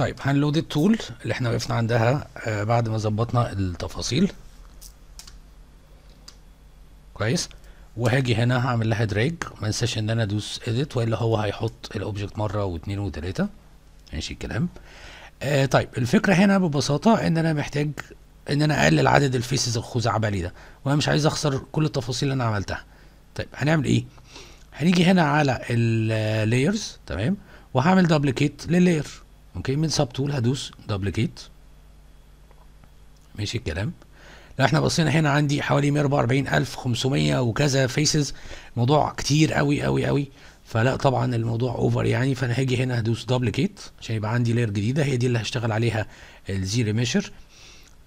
طيب هنلود التول اللي احنا وقفنا عندها آه، بعد ما ظبطنا التفاصيل كويس وهاجي هنا هعمل لها دراج ما انساش ان انا ادوس اديت والا هو هيحط الاوبجكت مره واثنين وثلاثه ماشي الكلام آه طيب الفكره هنا ببساطه ان انا محتاج ان انا اقلل عدد الفيسز الخزعبلي ده وانا مش عايز اخسر كل التفاصيل اللي انا عملتها طيب هنعمل ايه هنيجي هنا على اللايرز تمام وهعمل دبليكيت لللاير اوكي من سب تول هدوس دبليكيت ماشي الكلام لو احنا بصينا هنا عندي حوالي 144500 وكذا فيسز موضوع كتير قوي قوي قوي فلا طبعا الموضوع اوفر يعني فانا هاجي هنا هدوس دبليكيت عشان يبقى عندي لاير جديده هي دي اللي هشتغل عليها الزيرو ميشر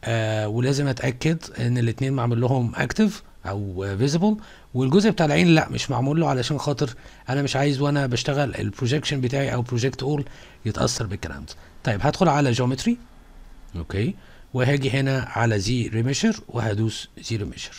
آه ولازم اتاكد ان الاثنين معمول لهم اكتف او فيزيبل والجزء بتاع العين لا مش معمول له علشان خاطر انا مش عايز وانا بشتغل البروجكشن بتاعي او بروجكت اول يتاثر بالكلام ده طيب هدخل على جيومتري اوكي وهاجي هنا على زي ريميشر وهدوس زي ريميشر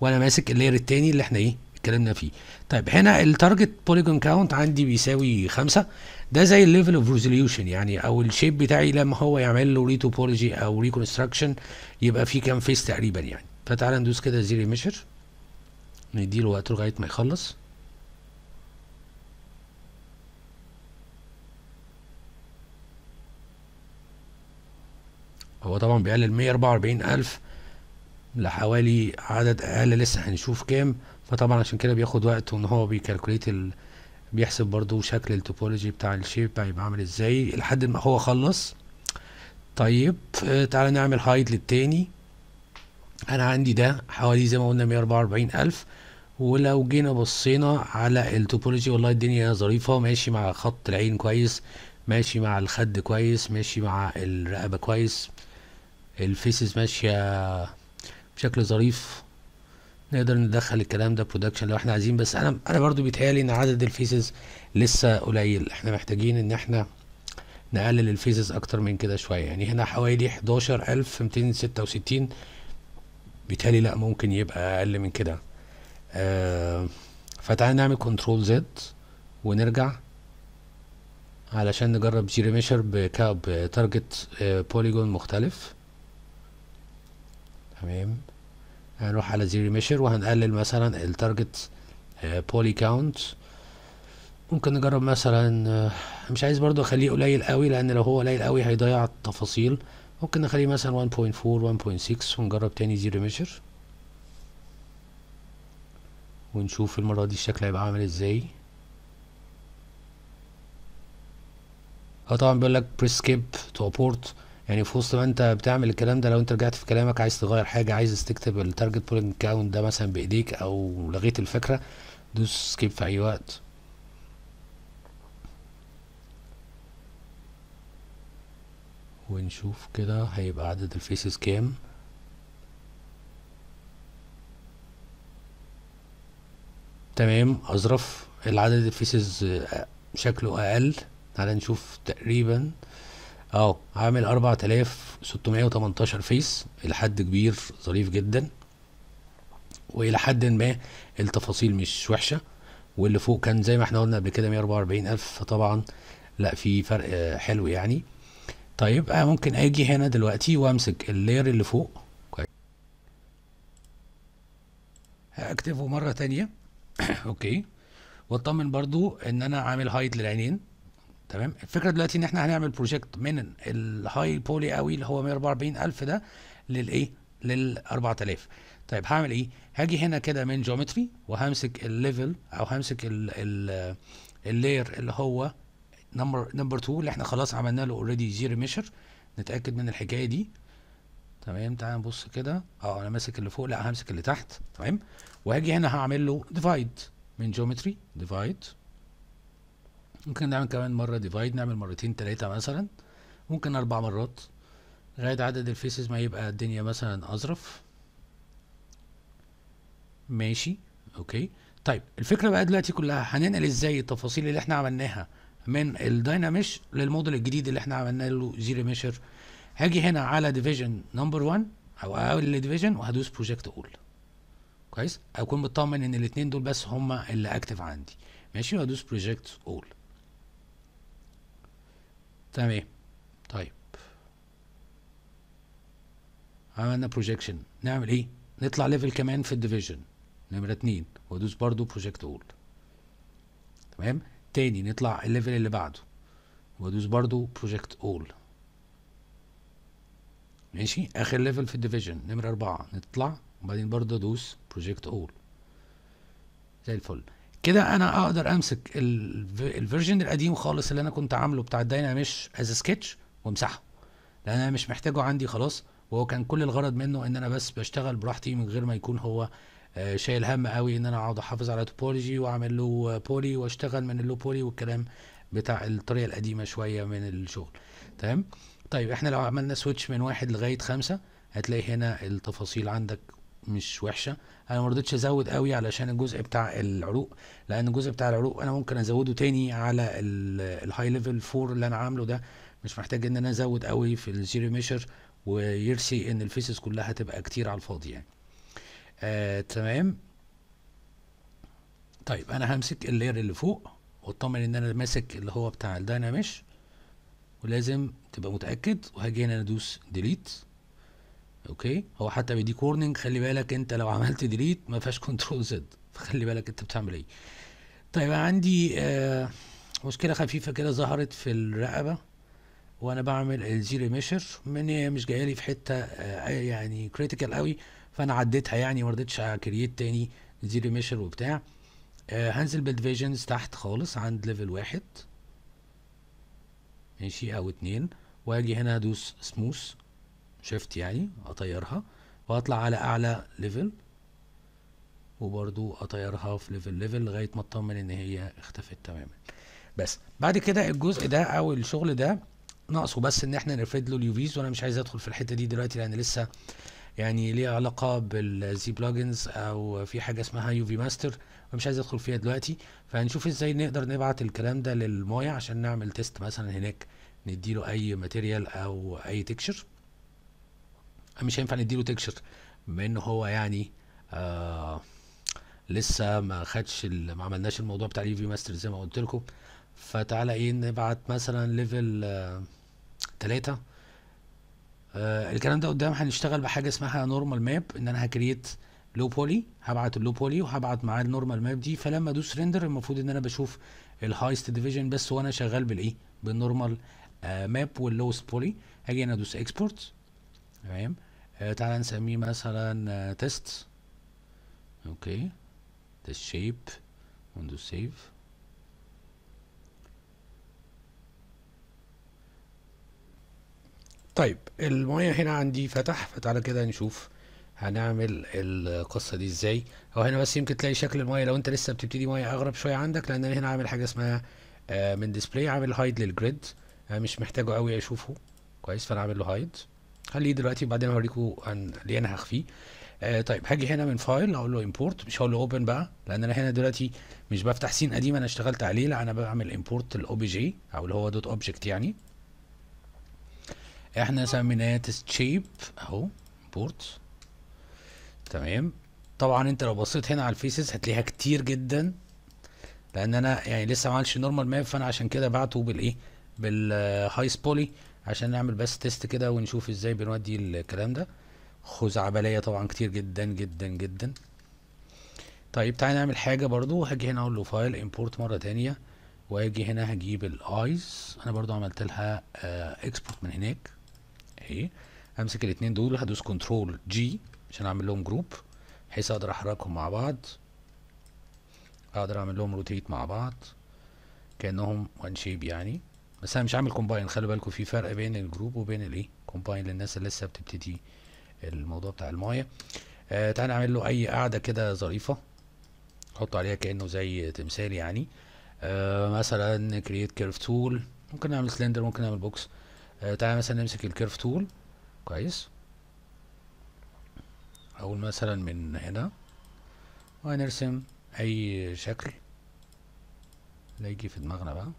وانا ماسك اللير التاني اللي احنا ايه اتكلمنا فيه طيب هنا التارجت بوليجون كاونت عندي بيساوي خمسة ده زي الليفل اوف ريزوليوشن يعني او الشيب بتاعي لما هو يعمل له ريتوبولوجي او ريكونستراكشن يبقى فيه كام فيس تقريبا يعني فتعالى ندوس كده زيري ميشر نديله وقت لغاية ما يخلص هو طبعا بيقلل 144000 لحوالي عدد أقل لسه هنشوف كام فطبعا عشان كده بياخد وقت وإن هو بيكالكوليت ال... بيحسب برضو شكل التوبولوجي بتاع الشيب هيبقى عامل ازاي لحد ما هو خلص طيب آه، تعالى نعمل هايد للتاني انا عندي ده حوالي زي ما قلنا واربعين الف ولو جينا بصينا على التوبولوجي والله الدنيا ظريفة ماشي مع خط العين كويس ماشي مع الخد كويس ماشي مع الرقبة كويس الفيسز ماشية بشكل ظريف نقدر ندخل الكلام ده برودكشن لو احنا عايزين بس انا انا برضو بيتهيألي ان عدد الفيسز لسه قليل احنا محتاجين ان احنا نقلل الفيسز اكتر من كده شوية يعني هنا حوالي حداشر ألف 11,266 بالتالي لا ممكن يبقى اقل من كده آه فتعالى نعمل كنترول زد ونرجع علشان نجرب جيري ميشر بكاب تارجت بوليجون مختلف تمام هنروح على جيري ميشر وهنقلل مثلا التارجت بولي كاونت ممكن نجرب مثلا آه، مش عايز برضو اخليه قليل قوي لان لو هو قليل قوي هيضيع التفاصيل ممكن نخليه مثلا 1.4 1.6 ونجرب تاني زيرو ميجر ونشوف المرة دي الشكل هيبقى عامل ازاي اه طبعا بيقول لك بريس سكيب تو ابورت يعني في وسط ما انت بتعمل الكلام ده لو انت رجعت في كلامك عايز تغير حاجه عايز تكتب التارجت بولينج كاونت ده مثلا بايديك او لغيت الفكره دوس سكيب في اي وقت ونشوف كده هيبقى عدد الفيسز كام تمام اظرف العدد الفيسز آه، شكله اقل تعال نشوف تقريبا اهو عامل 4618 فيس الحد كبير ظريف جدا والى حد ما التفاصيل مش وحشه واللي فوق كان زي ما احنا قلنا قبل كده 144000 الف فطبعا لا في فرق آه، حلو يعني طيب انا آه، ممكن اجي هنا دلوقتي وامسك اللير اللي فوق اكتفه مرة تانية اوكي واطمن برضو ان انا عامل هايد للعينين تمام الفكرة دلوقتي ان احنا هنعمل بروجكت من الهاي بولي قوي اللي هو 144000 ده للايه لل 4000 إيه؟ طيب هعمل ايه هاجي هنا كده من جيومتري وهمسك الليفل او همسك ال ال آه، اللاير اللي هو نمبر نمبر 2 اللي احنا خلاص عملنا له اوريدي زيرو ميشر نتاكد من الحكايه دي تمام تعال نبص كده اه انا ماسك اللي فوق لا همسك اللي تحت تمام وهاجي هنا هعمل له ديفايد من جيومتري ديفايد ممكن نعمل كمان مره ديفايد نعمل مرتين ثلاثه مثلا ممكن اربع مرات لغايه عدد الفيسز ما يبقى الدنيا مثلا اظرف ماشي اوكي طيب الفكره بقى دلوقتي كلها هننقل ازاي التفاصيل اللي احنا عملناها من الدايناميش للموديل الجديد اللي احنا عملنا له زيرو ميشر هاجي هنا على ديفيجن نمبر 1 او اول ديفيجن وهدوس بروجكت اول كويس اكون مطمن ان الاثنين دول بس هما اللي اكتف عندي ماشي وهدوس بروجكت اول تمام طيب عملنا بروجكشن نعمل ايه نطلع ليفل كمان في الديفيجن نمره 2 وادوس برضو بروجكت اول تمام تاني نطلع الليفل اللي بعده وادوس برضو بروجكت اول ماشي اخر ليفل في الديفيجن نمرة اربعة نطلع وبعدين برضو ادوس بروجكت اول زي الفل كده انا اقدر امسك الفيرجن القديم خالص اللي انا كنت عامله بتاع مش از سكتش وامسحه لان انا مش محتاجه عندي خلاص وهو كان كل الغرض منه ان انا بس بشتغل براحتي من غير ما يكون هو آه، شايل هم قوي ان انا اقعد احافظ على توبولوجي واعمل له بولي واشتغل من اللو بولي والكلام بتاع الطريقه القديمه شويه من الشغل تمام طيب احنا لو عملنا سويتش من واحد لغايه خمسة هتلاقي هنا التفاصيل عندك مش وحشه انا ما رضيتش ازود قوي علشان الجزء بتاع العروق لان الجزء بتاع العروق انا ممكن ازوده تاني على الهاي ليفل 4 اللي انا عامله ده مش محتاج ان انا ازود قوي في الزيرو ميشر ويرسي ان الفيسز كلها تبقى كتير على الفاضي يعني آه تمام طيب انا همسك اللاير اللي فوق واطمن ان انا ماسك اللي هو بتاع الدايناميش ولازم تبقى متاكد وهاجي هنا ادوس ديليت اوكي هو حتى بيديك وورنينج خلي بالك انت لو عملت ديليت ما فيهاش كنترول زد فخلي بالك انت بتعمل ايه طيب عندي آه مشكله خفيفه كده ظهرت في الرقبه وانا بعمل الزيرو ميشر من مش جايه لي في حته آه يعني كريتيكال قوي فانا عديتها يعني ما رضيتش اكريت تاني زيرو ميشر وبتاع آه هنزل بالفيجنز تحت خالص عند ليفل واحد ماشي او اتنين واجي هنا ادوس سموث شيفت يعني اطيرها واطلع على اعلى ليفل وبرضو اطيرها في ليفل ليفل لغايه ما اطمن ان هي اختفت تماما بس بعد كده الجزء ده او الشغل ده ناقصه بس ان احنا نرفد له اليوفيز وانا مش عايز ادخل في الحته دي دلوقتي لان لسه يعني ليه علاقه بالزي بلجنز او في حاجه اسمها يو في ماستر مش عايز ادخل فيها دلوقتي فهنشوف ازاي نقدر نبعت الكلام ده للمايه عشان نعمل تيست مثلا هناك نديله اي ماتيريال او اي تكشر مش هينفع نديله تكشر بما ان هو يعني آه لسه ما خدش ما عملناش الموضوع بتاع اليو في ماستر زي ما قلت لكم فتعالى ايه نبعت مثلا ليفل آه 3 آه الكلام ده قدام هنشتغل بحاجه اسمها نورمال ماب ان انا هكريت لو بولي هبعت اللو بولي وهبعت معاه النورمال ماب دي فلما ادوس ريندر المفروض ان انا بشوف الهايست ديفيجن بس وانا شغال بالايه بالنورمال آه ماب واللوست بولي هاجي انا ادوس اكسبورت تمام آه تعالى نسميه مثلا آه تيست اوكي تيست شيب وندوس سيف طيب المويه هنا عندي فتح فتعالى كده نشوف هنعمل القصة دي ازاي او هنا بس يمكن تلاقي شكل المويه لو انت لسه بتبتدي مية اغرب شوية عندك لان انا هنا عامل حاجة اسمها آه، من ديسبلاي عامل هايد للجريد انا مش محتاجه قوي اشوفه كويس فانا عامل له هايد خليه دلوقتي وبعدين هوريكم عن ليه انا هخفيه آه طيب هاجي هنا من فايل اقول له امبورت مش هقول له اوبن بقى لان انا هنا دلوقتي مش بفتح سين قديم انا اشتغلت عليه لا انا بعمل امبورت الاوبجي او اللي هو دوت اوبجكت يعني احنا سميناه شيب اهو بورت تمام طبعا انت لو بصيت هنا على الفيسز هتلاقيها كتير جدا لان انا يعني لسه ما عملش نورمال ماب فانا عشان كده بعته بالايه بالهايس بولي عشان نعمل بس تيست كده ونشوف ازاي بنودي الكلام ده خزعبليه طبعا كتير جدا جدا جدا طيب تعالى نعمل حاجه برضو هاجي هنا اقول له فايل امبورت مره تانية واجي هنا هجيب الايز انا برضو عملت لها اكسبورت آه، من هناك ايه همسك الاثنين دول هدوس كنترول جي عشان اعمل لهم جروب بحيث اقدر احركهم مع بعض اقدر اعمل لهم روتيت مع بعض كانهم وان شيب يعني بس انا مش عامل كومباين خلي بالكم في فرق بين الجروب وبين الايه كومباين للناس اللي لسه بتبتدي الموضوع بتاع المايه آه تعالى اعمل له اي قاعده كده ظريفه حط عليها كانه زي تمثال يعني آه مثلا كرييت كيرف تول ممكن نعمل سلندر ممكن نعمل بوكس آه، تعالى مثلا نمسك الكيرف تول كويس اقول مثلا من هنا وهنرسم اي شكل اللي يجي في دماغنا بقى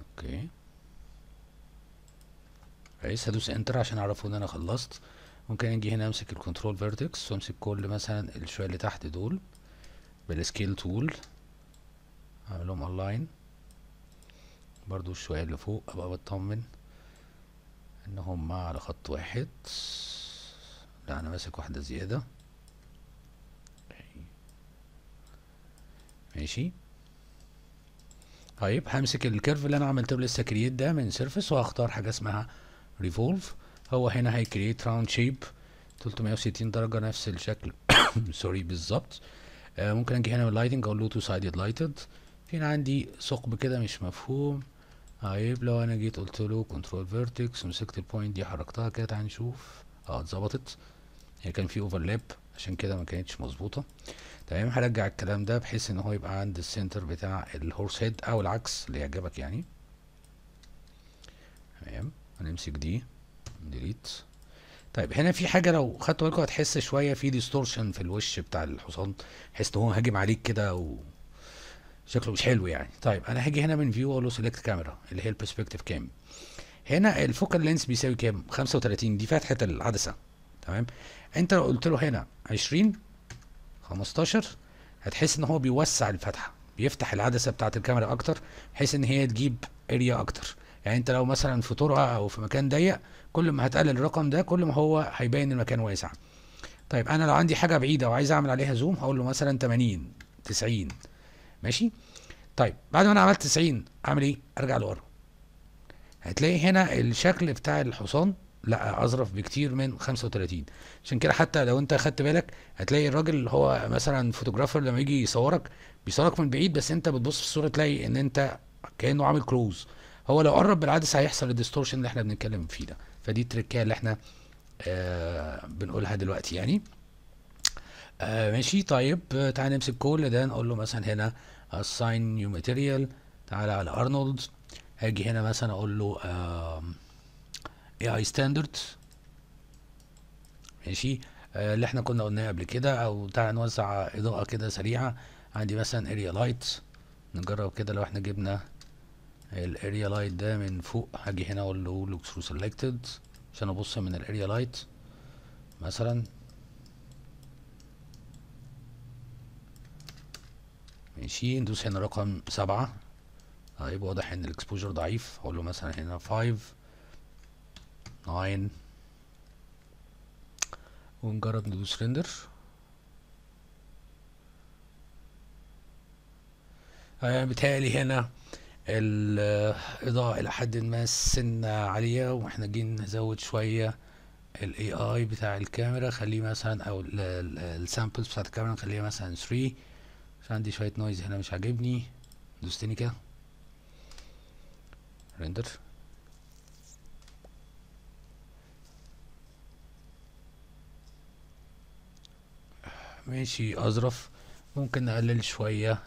اوكي كويس هدوس انتر عشان اعرفه ان انا خلصت ممكن اجي هنا امسك الكنترول فيرتكس وامسك كل مثلا الشويه اللي تحت دول بالسكيل تول اعملهم اونلاين برضو شوية اللي فوق ابقى بطمن ان هما على خط واحد لا انا ماسك واحدة زيادة ماشي طيب همسك الكيرف اللي انا عملته لسه كرييت ده من سيرفس وهختار حاجة اسمها ريفولف هو هنا هيكرييت راوند شيب 360 درجة نفس الشكل سوري بالظبط آه ممكن اجي هنا من اللايتنج اقول له تو سايدد لايتد في هنا عندي ثقب كده مش مفهوم طيب لو انا جيت قلت له كنترول فيرتكس ومسكت البوينت دي حركتها كده تعالى نشوف اه اتظبطت هي كان في اوفرلاب عشان كده ما كانتش مظبوطه تمام هرجع الكلام ده بحيث ان هو يبقى عند السنتر بتاع الهورس هيد او العكس اللي يعجبك يعني تمام هنمسك دي ديليت طيب هنا في حاجه لو خدت بالكم هتحس شويه في ديستورشن في الوش بتاع الحصان تحس ان هو هاجم عليك كده و شكله مش حلو يعني طيب انا هاجي هنا من فيو اقول له سيلكت كاميرا اللي هي البرسبكتيف كام هنا الفوكال لينس بيساوي كام 35 دي فتحه العدسه تمام انت لو قلت له هنا 20 15 هتحس ان هو بيوسع الفتحه بيفتح العدسه بتاعه الكاميرا اكتر بحيث ان هي تجيب اريا اكتر يعني انت لو مثلا في طرقه او في مكان ضيق كل ما هتقلل الرقم ده كل ما هو هيبين المكان واسع طيب انا لو عندي حاجه بعيده وعايز اعمل عليها زوم هقول له مثلا 80 90 ماشي طيب بعد ما انا عملت 90 اعمل ايه ارجع لورا هتلاقي هنا الشكل بتاع الحصان لا اظرف بكتير من 35 عشان كده حتى لو انت خدت بالك هتلاقي الراجل اللي هو مثلا فوتوغرافر لما يجي يصورك بيصورك من بعيد بس انت بتبص في الصوره تلاقي ان انت كانه عامل كروز هو لو قرب بالعدسه هيحصل الديستورشن اللي احنا بنتكلم فيه ده فدي التركيه اللي احنا آه بنقولها دلوقتي يعني آه ماشي طيب تعال نمسك كل ده نقول له مثلا هنا assign new material تعالى على ارنولد هاجي هنا مثلا اقول له اي ستاندرد ماشي آه، اللي احنا كنا قلناه قبل كده او تعالى نوزع اضاءه كده سريعه عندي مثلا اريا لايت نجرب كده لو احنا جبنا الاريا لايت ده من فوق هاجي هنا اقول له لوكس سلكتد سيلكتد عشان ابص من الاريا لايت مثلا ماشي ندوس هنا رقم سبعة طيب واضح ان الاكسبوجر ضعيف اقول له مثلا هنا 5 9 ونجرب ندوس ريندر آه، يعني بتهيألي هنا الإضاءة إلى حد ما السنة عالية وإحنا جينا نزود شوية ال AI بتاع الكاميرا خليه مثلا أو السامبلز بتاعت الكاميرا نخليها مثلا 3 عشان عندي شوية نويز هنا مش عاجبني دوستني كده ريندر ماشي أظرف ممكن نقلل شوية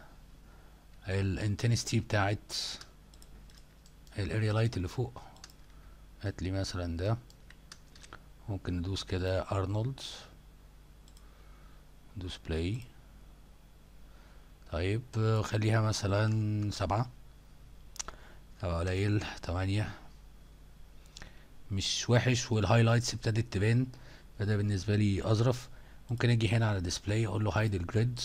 الانتنستي بتاعت الاريا لايت اللي فوق هاتلي مثلا ده ممكن ندوس كده ارنولد ندوس بلاي طيب خليها مثلا سبعة أو آه، قليل تمانية مش وحش والهايلايتس ابتدت تبان فده بالنسبة لي أظرف ممكن اجي هنا على ديسبلاي اقول له هايد الجريد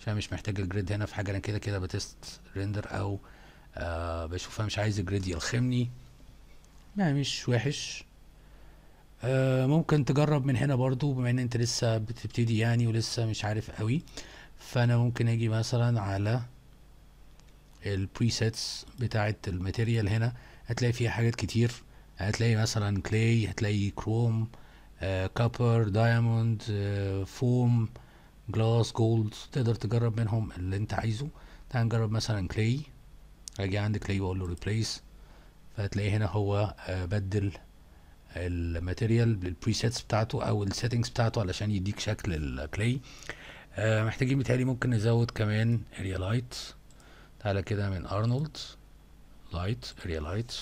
عشان مش محتاج الجريد هنا في حاجة انا كده كده بتست ريندر او آه بشوفها مش عايز الجريد يلخمني يعني مش وحش آه ممكن تجرب من هنا برضو بما ان انت لسه بتبتدي يعني ولسه مش عارف قوي فانا ممكن اجي مثلا على البريسيتس بتاعه الماتيريال هنا هتلاقي فيها حاجات كتير هتلاقي مثلا كلاي هتلاقي كروم كوبر كابر دايموند فوم جلاس جولد تقدر تجرب منهم اللي انت عايزه تعال نجرب مثلا كلاي اجي عند كلاي واقول له ريبليس فهتلاقي هنا هو آه بدل الماتيريال بالبريسيتس بتاعته او السيتنجز بتاعته علشان يديك شكل الكلاي آه محتاجين بتهيألي ممكن نزود كمان اريا لايت تعالى كده من ارنولد لايت اريا لايت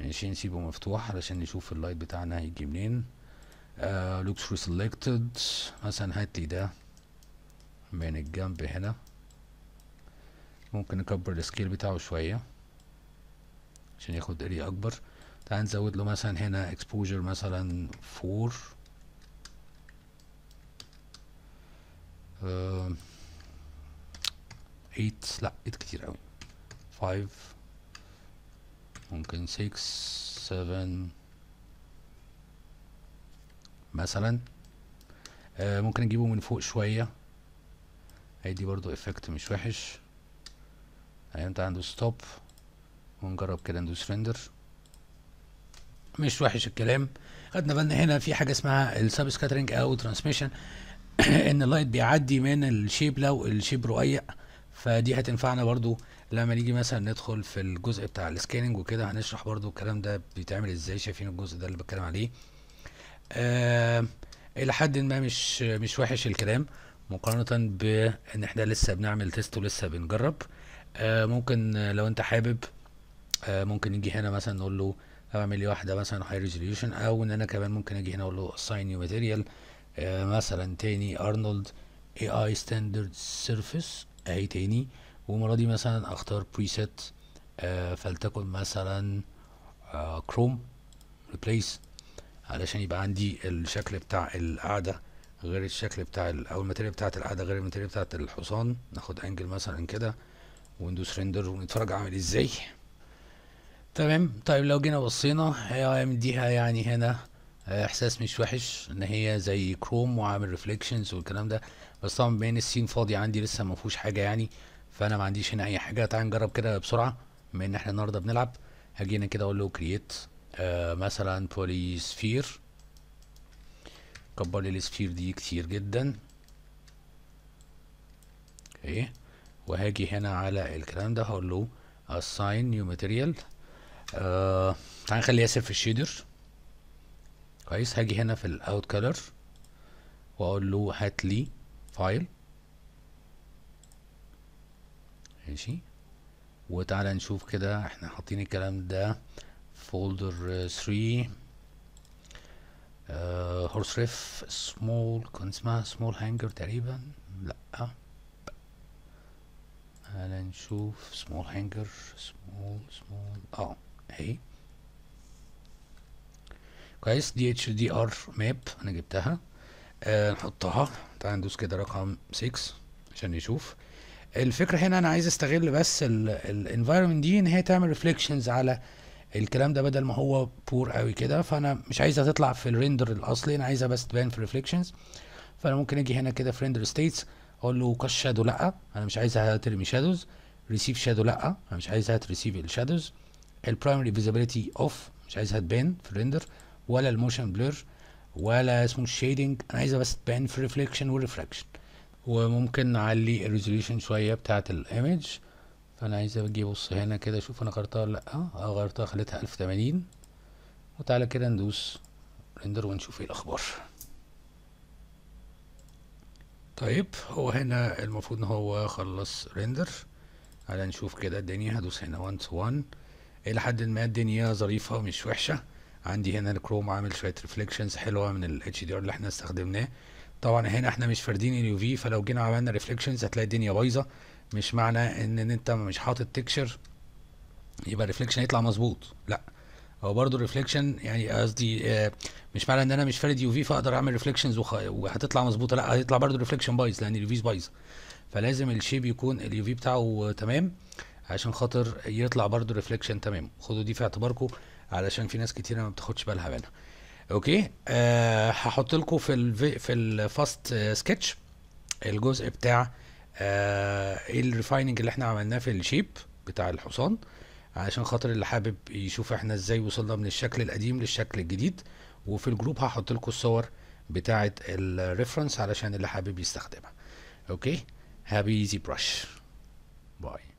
ماشي نسيبه مفتوح علشان نشوف اللايت بتاعنا هيجي منين آه لوكس فور سيلكتد مثلا هات لي ده من الجنب هنا ممكن نكبر السكيل بتاعه شويه عشان ياخد اريا اكبر تعال نزود له مثلا هنا اكسبوجر مثلا فور 8 آه، لا 8 كتير قوي 5 ممكن 6 7 مثلا آه ممكن نجيبه من فوق شوية ادي برضو افكت مش وحش ايوه تعال ندوس ستوب ونجرب كده ندوس ريندر مش وحش الكلام خدنا بالنا هنا في حاجة اسمها السب سكاترينج او ترانسميشن ان اللايت بيعدي من الشيب لو الشيب رقيق فدي هتنفعنا برضو لما نيجي مثلا ندخل في الجزء بتاع السكاننج وكده هنشرح برضو الكلام ده بيتعمل ازاي شايفين الجزء ده اللي بتكلم عليه آه الى حد ما مش مش وحش الكلام مقارنة بان احنا لسه بنعمل تيست ولسه بنجرب آه ممكن لو انت حابب آه ممكن نيجي هنا مثلا نقول له اعمل لي واحدة مثلا هاي ريزوليوشن او ان انا كمان ممكن اجي هنا اقول له assign يو ماتيريال آه، مثلا تاني ارنولد اي اي ستاندرد سيرفيس اهي تاني والمره دي مثلا اختار بريسيت آه، فلتكن مثلا كروم آه، ريبليس علشان يبقى عندي الشكل بتاع القعده غير الشكل بتاع او الماتيريال بتاعه القعده غير الماتيريال بتاعه الحصان ناخد انجل مثلا كده وندوس ريندر ونتفرج عامل ازاي تمام طيب لو جينا بصينا هي مديها يعني هنا احساس مش وحش ان هي زي كروم وعامل ريفليكشنز والكلام ده بس طبعا بما ان السين فاضي عندي لسه ما فيهوش حاجه يعني فانا ما عنديش هنا اي حاجه تعال نجرب كده بسرعه بما ان احنا النهارده بنلعب هاجي هنا كده اقول له كرييت آه مثلا بولي سفير كبر لي السفير دي كتير جدا اوكي وهاجي هنا على الكلام ده هقول له اساين نيو ماتيريال تعال نخليها سيرف الشيدر كويس هاجي هنا في الاوت كلر واقول له هات لي فايل ماشي وتعالى نشوف كده احنا حاطين الكلام ده فولدر 3 هورس ريف سمول كان اسمها سمول هانجر تقريبا لا تعالى نشوف سمول هانجر سمول سمول اه اهي كويس دي اتش دي ار ماب انا جبتها آه نحطها تعال ندوس كده رقم 6 عشان نشوف الفكره هنا انا عايز استغل بس الانفايرمنت دي ان هي تعمل ريفليكشنز على الكلام ده بدل ما هو بور قوي كده فانا مش عايزها تطلع في الريندر الاصلي انا عايزها بس تبان في ريفليكشنز فانا ممكن اجي هنا كده في ريندر ستيتس اقول له كاش شادو لا انا مش عايزها ترمي شادوز ريسيف شادو لا انا مش عايزها تريسيف الشادوز البرايمري فيزابيلتي اوف مش عايزها تبان في الريندر ولا الموشن بلور ولا اسمه الشيدنج انا عايزه بس تبان في الريفليكشن والريفراكشن وممكن نعلي الريزوليوشن شويه بتاعه الايمج فانا عايز اجي ابص هنا كده اشوف انا غيرتها ولا لا اه, آه، غيرتها خليتها 1080 وتعالى كده ندوس ريندر ونشوف ايه الاخبار طيب هو هنا المفروض ان هو خلص ريندر تعالى نشوف كده الدنيا هدوس هنا 1 تو 1 الى حد ما الدنيا ظريفه مش وحشه عندي هنا الكروم عامل شويه ريفليكشنز حلوه من الاتش دي ار اللي احنا استخدمناه طبعا هنا احنا مش فاردين اليو في فلو جينا عملنا ريفليكشنز هتلاقي الدنيا بايظه مش معنى ان انت مش حاطط تكشر يبقى الريفليكشن هيطلع مظبوط لا هو برضو الريفليكشن يعني قصدي آه، مش معنى ان انا مش فارد يو في فاقدر اعمل ريفليكشنز وهتطلع مظبوطه لا هيطلع برضو ريفليكشن بايظ لان اليو فيز بايظه فلازم الشيب يكون اليو في بتاعه تمام عشان خاطر يطلع برضو ريفليكشن تمام خدوا دي في اعتباركم علشان في ناس كتيره ما بتاخدش بالها منها اوكي أه هحط لكم في الفي في الفاست آه، سكتش الجزء بتاع آه إيه الريفايننج اللي احنا عملناه في الشيب بتاع الحصان علشان خاطر اللي حابب يشوف احنا ازاي وصلنا من الشكل القديم للشكل الجديد وفي الجروب هحط لكم الصور بتاعه الريفرنس علشان اللي حابب يستخدمها اوكي هابي ايزي براش باي